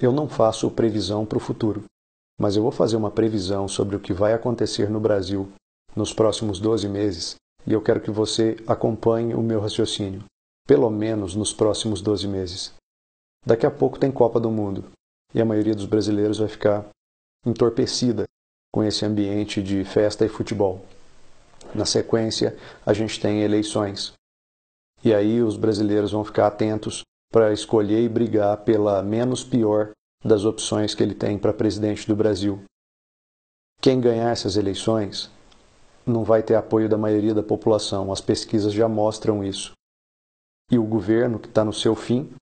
Eu não faço previsão para o futuro, mas eu vou fazer uma previsão sobre o que vai acontecer no Brasil nos próximos 12 meses e eu quero que você acompanhe o meu raciocínio, pelo menos nos próximos 12 meses. Daqui a pouco tem Copa do Mundo e a maioria dos brasileiros vai ficar entorpecida com esse ambiente de festa e futebol. Na sequência, a gente tem eleições. E aí os brasileiros vão ficar atentos para escolher e brigar pela menos pior das opções que ele tem para presidente do Brasil. Quem ganhar essas eleições não vai ter apoio da maioria da população, as pesquisas já mostram isso. E o governo, que está no seu fim,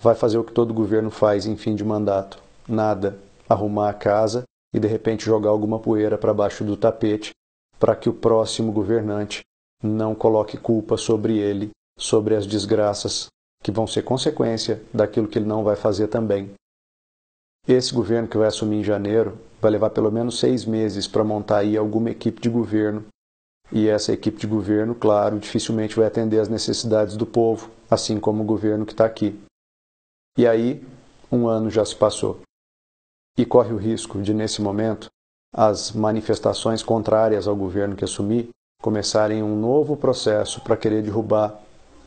vai fazer o que todo governo faz em fim de mandato: nada, arrumar a casa e de repente jogar alguma poeira para baixo do tapete para que o próximo governante não coloque culpa sobre ele, sobre as desgraças que vão ser consequência daquilo que ele não vai fazer também. Esse governo que vai assumir em janeiro vai levar pelo menos seis meses para montar aí alguma equipe de governo. E essa equipe de governo, claro, dificilmente vai atender às necessidades do povo, assim como o governo que está aqui. E aí, um ano já se passou. E corre o risco de, nesse momento, as manifestações contrárias ao governo que assumir começarem um novo processo para querer derrubar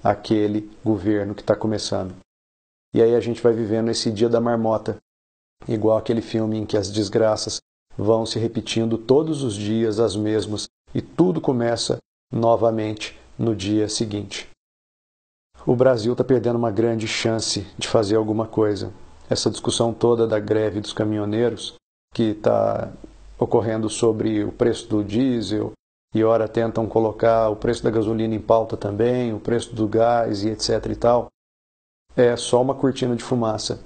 aquele governo que está começando. E aí a gente vai vivendo esse dia da marmota, igual aquele filme em que as desgraças vão se repetindo todos os dias as mesmas e tudo começa novamente no dia seguinte. O Brasil está perdendo uma grande chance de fazer alguma coisa. Essa discussão toda da greve dos caminhoneiros, que está ocorrendo sobre o preço do diesel, e ora tentam colocar o preço da gasolina em pauta também, o preço do gás e etc e tal, é só uma cortina de fumaça.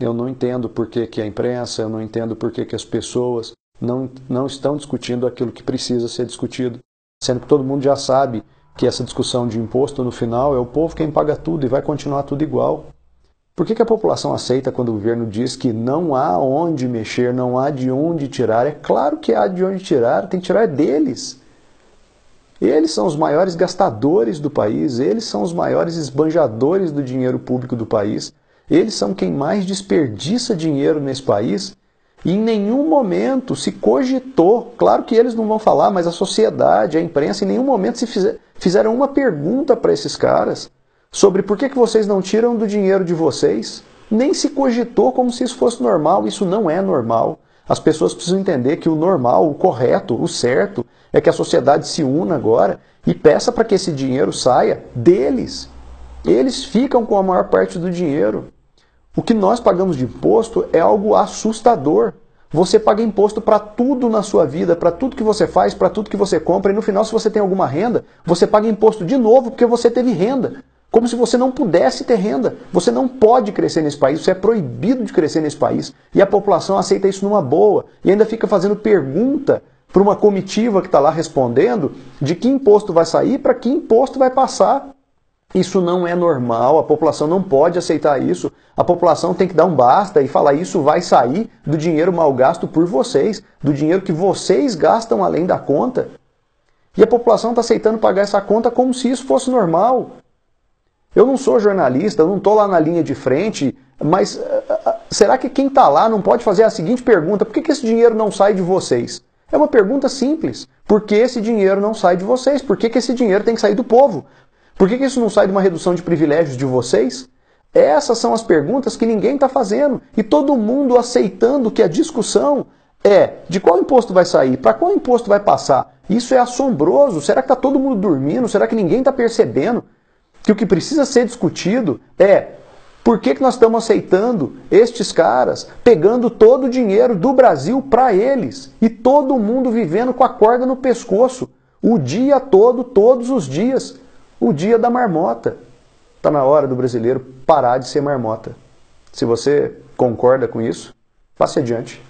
Eu não entendo por que, que a imprensa, eu não entendo por que, que as pessoas não, não estão discutindo aquilo que precisa ser discutido, sendo que todo mundo já sabe que essa discussão de imposto no final é o povo quem paga tudo e vai continuar tudo igual. Por que, que a população aceita quando o governo diz que não há onde mexer, não há de onde tirar? É claro que há de onde tirar, tem que tirar deles. Eles são os maiores gastadores do país, eles são os maiores esbanjadores do dinheiro público do país, eles são quem mais desperdiça dinheiro nesse país. E em nenhum momento se cogitou, claro que eles não vão falar, mas a sociedade, a imprensa, em nenhum momento se fizer, fizeram uma pergunta para esses caras sobre por que, que vocês não tiram do dinheiro de vocês. Nem se cogitou como se isso fosse normal. Isso não é normal. As pessoas precisam entender que o normal, o correto, o certo é que a sociedade se una agora e peça para que esse dinheiro saia deles. Eles ficam com a maior parte do dinheiro. O que nós pagamos de imposto é algo assustador. Você paga imposto para tudo na sua vida, para tudo que você faz, para tudo que você compra, e no final, se você tem alguma renda, você paga imposto de novo porque você teve renda. Como se você não pudesse ter renda. Você não pode crescer nesse país, você é proibido de crescer nesse país. E a população aceita isso numa boa e ainda fica fazendo pergunta para uma comitiva que está lá respondendo de que imposto vai sair, para que imposto vai passar. Isso não é normal, a população não pode aceitar isso. A população tem que dar um basta e falar: isso vai sair do dinheiro mal gasto por vocês, do dinheiro que vocês gastam além da conta. E a população está aceitando pagar essa conta como se isso fosse normal. Eu não sou jornalista, eu não estou lá na linha de frente, mas eh, eh, eh, será que quem está lá não pode fazer a seguinte pergunta: por que, que esse dinheiro não sai de vocês? É uma pergunta simples. Por que esse dinheiro não sai de vocês? Por que, que esse dinheiro tem que sair do povo? Por que, que isso não sai de uma redução de privilégios de vocês? Essas são as perguntas que ninguém está fazendo e todo mundo aceitando que a discussão é de qual imposto vai sair, para qual imposto vai passar. Isso é assombroso. Será que está todo mundo dormindo? Será que ninguém está percebendo que o que precisa ser discutido é por que, que nós estamos aceitando estes caras pegando todo o dinheiro do Brasil para eles e todo mundo vivendo com a corda no pescoço o dia todo, todos os dias? O dia da marmota. Está na hora do brasileiro parar de ser marmota. Se você concorda com isso, passe adiante.